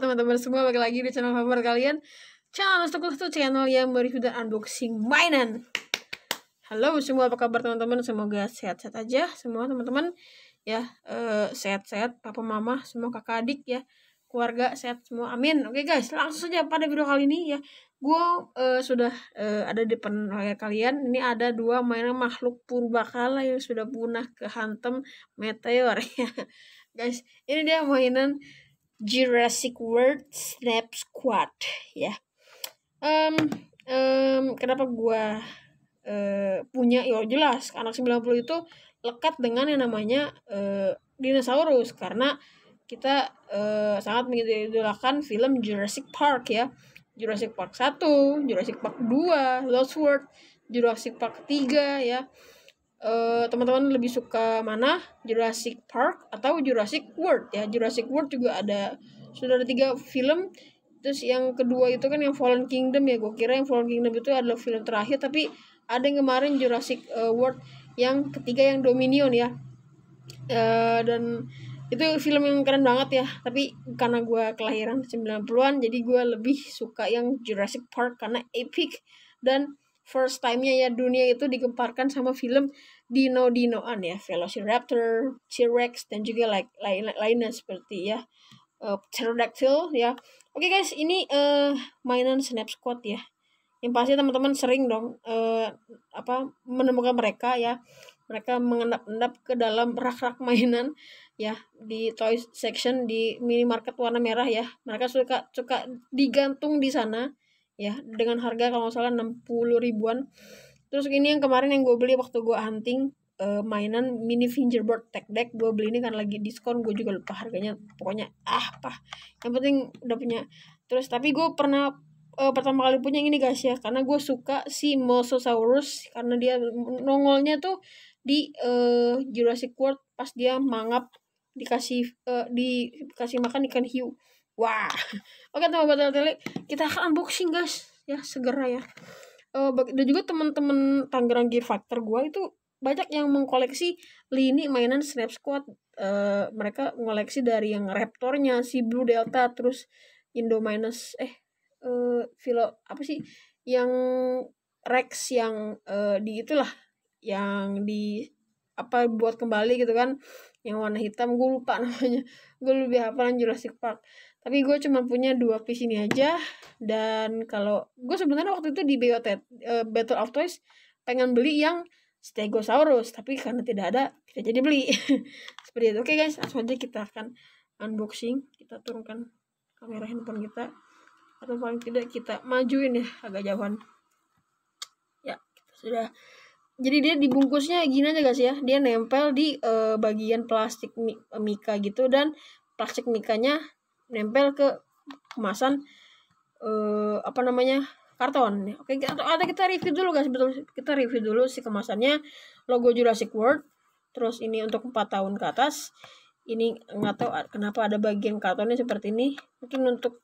teman-teman semua balik lagi di channel favorit kalian Channel Nostokul itu channel yang mereview unboxing mainan Halo semua apa kabar teman-teman Semoga sehat-sehat aja semua teman-teman Ya eh, sehat-sehat papa mama semua kakak adik ya Keluarga sehat semua amin Oke guys langsung saja pada video kali ini ya Gue uh, sudah uh, ada di depan layar kalian Ini ada dua mainan makhluk purbakala yang sudah punah kehantem meteor ya guys ini dia mainan Jurassic World Snap Squad ya. Um, um, kenapa gue uh, punya ya jelas anak 90 itu lekat dengan yang namanya uh, dinosaurus karena kita uh, sangat mengidolakan film Jurassic Park ya. Jurassic Park 1, Jurassic Park 2, Lost World, Jurassic Park 3 ya uh, teman-teman lebih suka mana Jurassic Park atau Jurassic World ya Jurassic World juga ada sudah ada tiga film terus yang kedua itu kan yang Fallen Kingdom ya gue kira yang Fallen Kingdom itu adalah film terakhir tapi ada yang kemarin Jurassic eh, World yang ketiga yang Dominion ya uh, dan itu film yang keren banget ya tapi karena gue kelahiran 90-an jadi gue lebih suka yang Jurassic Park karena epic dan first time-nya ya dunia itu digemparkan sama film dino-dinoan ya, Velociraptor, T-Rex dan juga like lain lainnya seperti ya uh, pterodactyl ya. Oke okay guys, ini uh, mainan Snap Squad ya. Yang pasti teman-teman sering dong uh, apa menemukan mereka ya. Mereka mengendap-endap ke dalam rak-rak mainan ya di toy section di minimarket warna merah ya. Mereka suka suka digantung di sana ya dengan harga kalau nggak salah 60 ribuan terus ini yang kemarin yang gue beli waktu gue hunting uh, mainan mini fingerboard tech deck gue beli ini kan lagi diskon gue juga lupa harganya pokoknya ah pah yang penting udah punya terus tapi gue pernah uh, pertama kali punya yang ini guys ya karena gue suka si mosasaurus karena dia nongolnya tuh di uh, Jurassic World pas dia mangap dikasih uh, dikasih makan ikan hiu Wah. Oke teman-teman tele, kita akan unboxing guys ya segera ya. Uh, dan juga teman-teman Tangerang Gear Factor gue itu banyak yang mengkoleksi lini mainan Snap Squad. Uh, mereka mengoleksi dari yang Raptornya, si Blue Delta, terus Indo minus eh uh, eh, Philo apa sih yang Rex yang uh, di itulah yang di apa buat kembali gitu kan yang warna hitam gue lupa namanya gue lebih hafalan Jurassic Park tapi gue cuma punya dua piece ini aja dan kalau gue sebenarnya waktu itu di BOT uh, eh, Battle of Toys pengen beli yang Stegosaurus tapi karena tidak ada kita jadi beli seperti itu oke okay, guys langsung aja kita akan unboxing kita turunkan kamera handphone kita atau paling tidak kita majuin ya agak jauhan ya kita sudah jadi dia dibungkusnya gini aja guys ya dia nempel di uh, bagian plastik mika gitu dan plastik mikanya nempel ke kemasan uh, apa namanya karton oke kita, ada kita review dulu guys betul kita review dulu si kemasannya logo Jurassic World terus ini untuk empat tahun ke atas ini nggak tahu kenapa ada bagian kartonnya seperti ini mungkin untuk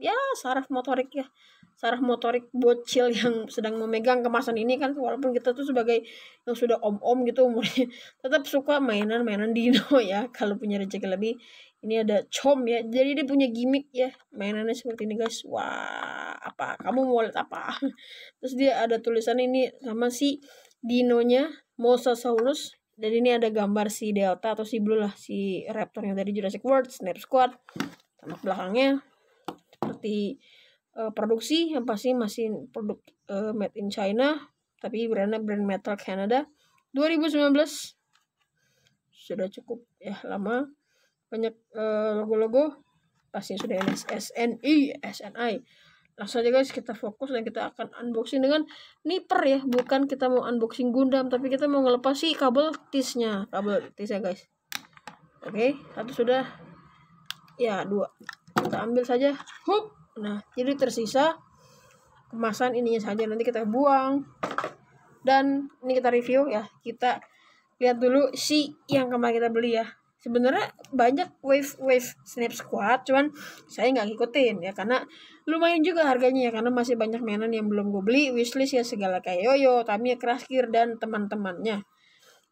ya saraf motorik ya saraf motorik bocil yang sedang memegang kemasan ini kan walaupun kita tuh sebagai yang sudah om-om gitu umurnya tetap suka mainan-mainan dino ya kalau punya rezeki lebih ini ada com ya jadi dia punya gimmick ya mainannya seperti ini guys wah apa kamu mau lihat apa terus dia ada tulisan ini sama si dinonya Mosasaurus dan ini ada gambar si Delta atau si Blue lah si raptor yang dari Jurassic World Snap Squad sama belakangnya seperti uh, produksi yang pasti masih produk uh, made in China tapi brandnya brand metal Canada 2019 sudah cukup ya lama banyak eh, logo-logo uh, pasti sudah SNI SNI langsung aja guys kita fokus dan kita akan unboxing dengan niper ya bukan kita mau unboxing Gundam tapi kita mau ngelepas si kabel tisnya kabel tisnya guys oke okay, satu sudah ya dua kita ambil saja hup Nah, jadi tersisa kemasan ininya saja nanti kita buang. Dan ini kita review ya. Kita lihat dulu si yang kemarin kita beli ya. Sebenarnya banyak wave-wave Snap Squad, cuman saya nggak ngikutin ya karena lumayan juga harganya ya karena masih banyak mainan yang belum gue beli, wishlist ya segala kayak Yoyo, tamia Kraskir dan teman-temannya.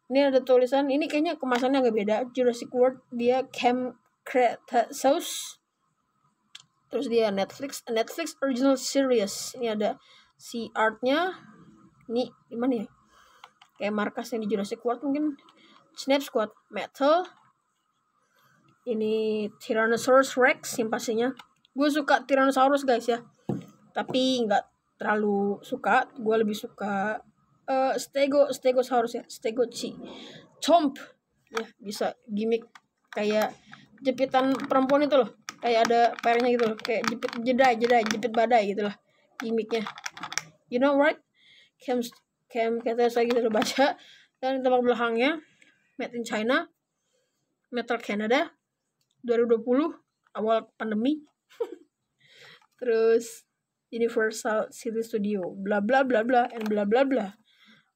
Ini ada tulisan, ini kayaknya kemasannya agak beda, Jurassic World dia Camp Cretaceous terus dia Netflix Netflix original series ini ada si artnya ini gimana ya kayak markas yang di Jurassic World mungkin Snap Squad Metal ini Tyrannosaurus Rex yang pastinya gue suka Tyrannosaurus guys ya tapi nggak terlalu suka gue lebih suka uh, Stego Stegosaurus ya Stego C Chomp ya bisa gimmick kayak jepitan perempuan itu loh kayak ada pernya gitu loh kayak jepit jeda jeda jepit badai gitu lah gimmicknya you know right cam cam kata saya gitu loh baca dan tempat belakangnya made in China Metal Canada 2020 awal pandemi terus Universal City Studio bla bla bla bla and bla bla bla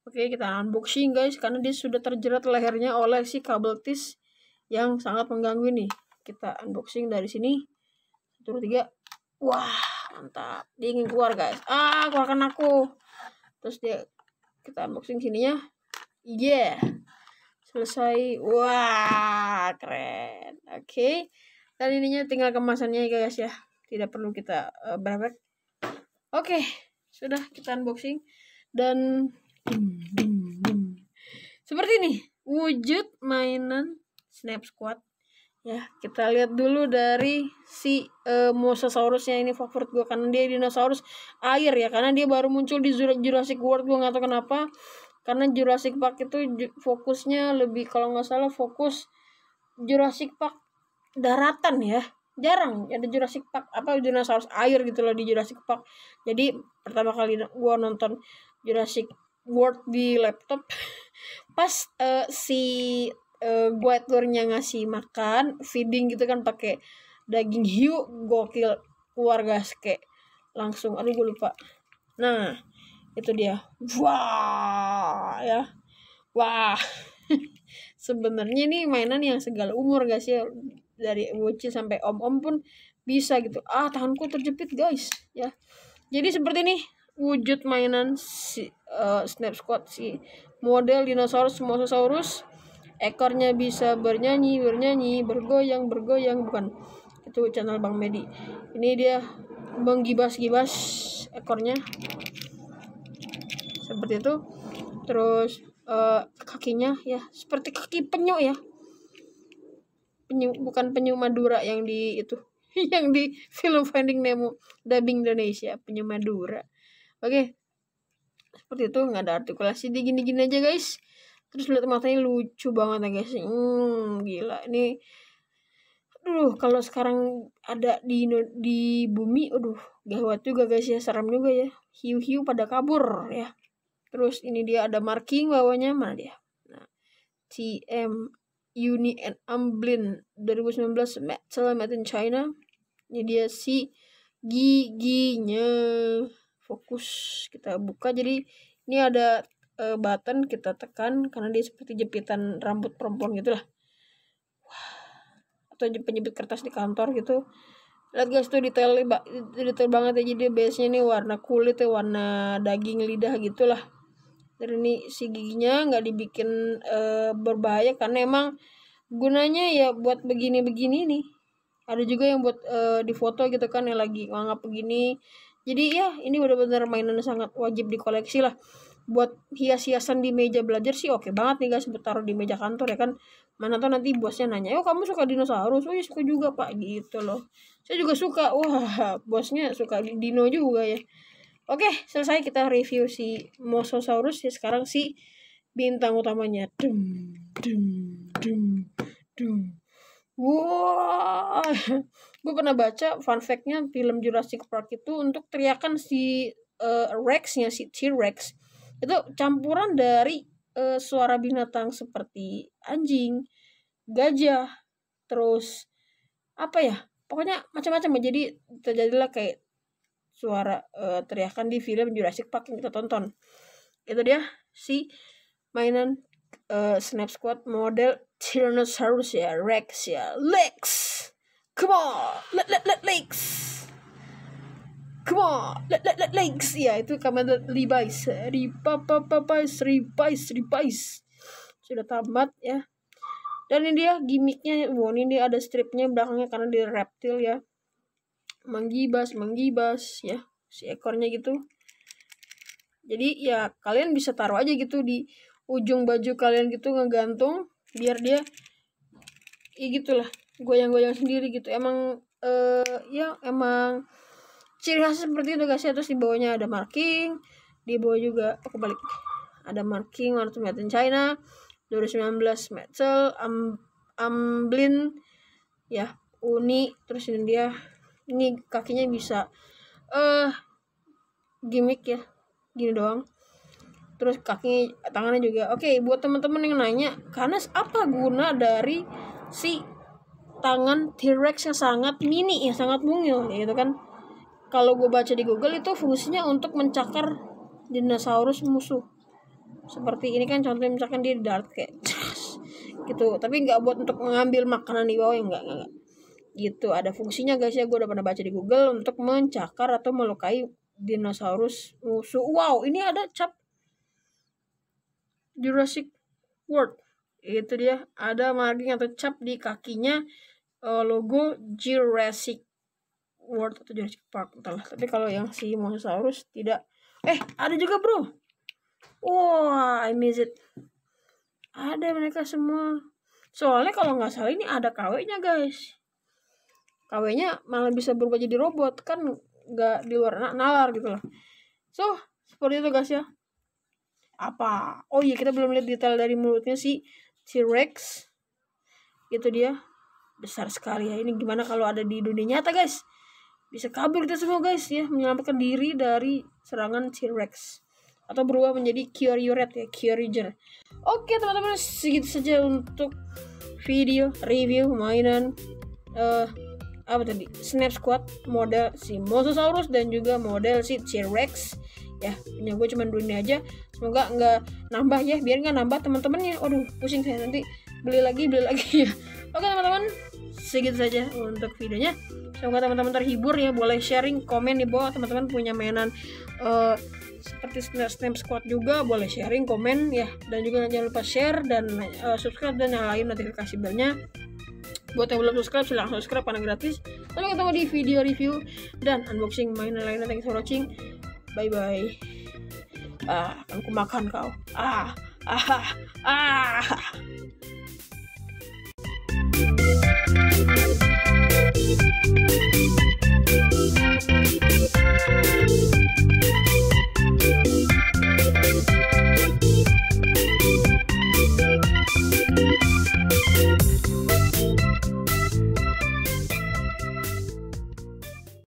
oke kita unboxing guys karena dia sudah terjerat lehernya oleh si kabel tis yang sangat mengganggu ini kita unboxing dari sini satu tiga wah mantap dia ingin keluar guys ah keluarkan aku terus dia kita unboxing sininya yeah selesai wah keren oke okay. dan ininya tinggal kemasannya ya guys ya tidak perlu kita uh, eh, berapa oke okay. sudah kita unboxing dan seperti ini wujud mainan snap squad ya kita lihat dulu dari si uh, eh, Mosasaurus yang ini favorit gue karena dia dinosaurus air ya karena dia baru muncul di Jurassic World gue nggak tahu kenapa karena Jurassic Park itu fokusnya lebih kalau nggak salah fokus Jurassic Park daratan ya jarang ada Jurassic Park apa dinosaurus air gitu loh di Jurassic Park jadi pertama kali gue nonton Jurassic World di laptop pas uh, si uh, eh, gue telurnya ngasih makan feeding gitu kan pakai daging hiu gokil keluarga ske langsung aduh gue lupa nah itu dia wah ya wah sebenarnya ini mainan yang segala umur guys ya dari bocil sampai om-om pun bisa gitu ah tanganku terjepit guys ya jadi seperti ini wujud mainan si uh, eh, Snap Squad si model dinosaurus Mosasaurus Ekornya bisa bernyanyi, bernyanyi, bergoyang, bergoyang, bukan. Itu channel Bang Medi. Ini dia menggibas-gibas ekornya. Seperti itu. Terus uh, kakinya ya seperti kaki penyu ya. Penyu bukan penyu Madura yang di itu yang di film Finding Nemo dubbing Indonesia penyu Madura. Oke. Okay. Seperti itu nggak ada artikulasi di gini-gini aja guys terus lihat matanya lucu banget ya guys hmm gila ini aduh kalau sekarang ada di di bumi aduh gawat juga guys ya seram juga ya hiu-hiu pada kabur ya terus ini dia ada marking bawahnya mana dia nah TM Uni and Amblin 2019 Metal Made in China ini dia si giginya fokus kita buka jadi ini ada uh, button kita tekan karena dia seperti jepitan rambut perempuan gitulah atau penjepit kertas di kantor gitu lihat guys tuh detail detail banget ya jadi base-nya nih warna kulit ya warna daging lidah gitulah dari ini si giginya nggak dibikin e, berbahaya karena emang gunanya ya buat begini-begini nih ada juga yang buat e, di foto gitu kan yang lagi nganggap begini jadi ya ini benar-benar mainan sangat wajib dikoleksi lah buat hias-hiasan di meja belajar sih oke okay banget nih guys buat taruh di meja kantor ya kan mana tuh nanti bosnya nanya oh kamu suka dinosaurus oh ya suka juga pak gitu loh saya juga suka wah bosnya suka dino juga ya oke okay, selesai kita review si mosasaurus ya sekarang si bintang utamanya dum dum dum dum wow gue pernah baca fun factnya film Jurassic Park itu untuk teriakan si uh, Rex-nya si T-Rex itu campuran dari e, suara binatang seperti anjing gajah terus apa ya pokoknya macam-macam jadi terjadilah kayak suara e, teriakan di film Jurassic Park yang kita tonton itu dia si mainan uh, Snap Squad model Tyrannosaurus ya, Rex ya, Lex. Come on, let let let Lex come on le le le legs ya itu kamar Levi's Ripa pa, Levi's Levi's sudah tamat ya dan ini dia gimmicknya wow ini dia ada stripnya belakangnya karena dia reptil ya menggibas menggibas ya si ekornya gitu jadi ya kalian bisa taruh aja gitu di ujung baju kalian gitu ngegantung biar dia ya gitulah goyang-goyang sendiri gitu emang eh, ya emang ciri khasnya seperti itu guys ya terus di bawahnya ada marking di bawah juga aku oh, balik ada marking warna made in China 2019 Metzel Am Amblin ya Uni terus ini dia ini kakinya bisa eh uh, gimmick ya gini doang terus kaki tangannya juga oke okay, buat teman-teman yang nanya karena apa guna dari si tangan T-Rex yang sangat mini yang sangat mungil ya itu kan kalau gue baca di Google itu fungsinya untuk mencakar dinosaurus musuh seperti ini kan contohnya misalkan dia dart kayak gitu tapi nggak buat untuk mengambil makanan di bawah ya nggak nggak gitu ada fungsinya guys ya gue udah pernah baca di Google untuk mencakar atau melukai dinosaurus musuh wow ini ada cap Jurassic World itu dia ada marking atau cap di kakinya eh, logo Jurassic word atau Jurassic Park entahlah tapi kalau yang si Mosasaurus tidak eh ada juga bro wah wow, I miss it ada mereka semua soalnya kalau nggak salah ini ada kw guys kw malah bisa berubah jadi robot kan nggak di luar nalar gitu loh so seperti itu guys ya apa oh iya kita belum lihat detail dari mulutnya si T-Rex itu dia besar sekali ya ini gimana kalau ada di dunia nyata guys bisa kabur kita semua guys ya menyelamatkan diri dari serangan T-Rex atau berubah menjadi Red ya Kyoryager oke teman-teman segitu saja untuk video review mainan uh, apa tadi Snap Squad model si Mosasaurus dan juga model si T-Rex ya punya gue cuma dua ini aja semoga nggak nambah ya biar nggak nambah teman-teman ya aduh pusing saya nanti beli lagi beli lagi ya Oke teman-teman, segitu saja untuk videonya. Semoga teman-teman terhibur ya. Boleh sharing, komen di bawah teman-teman punya mainan uh, seperti Snap Squad juga boleh sharing, komen ya. Dan juga jangan lupa share dan uh, subscribe dan nyalain notifikasi belnya. Buat yang belum subscribe silahkan subscribe karena gratis. Sampai ketemu di video review dan unboxing mainan lainnya. Thanks for watching. Bye bye. Ah, akan makan kau. Ah, ah, ah. ah. Thank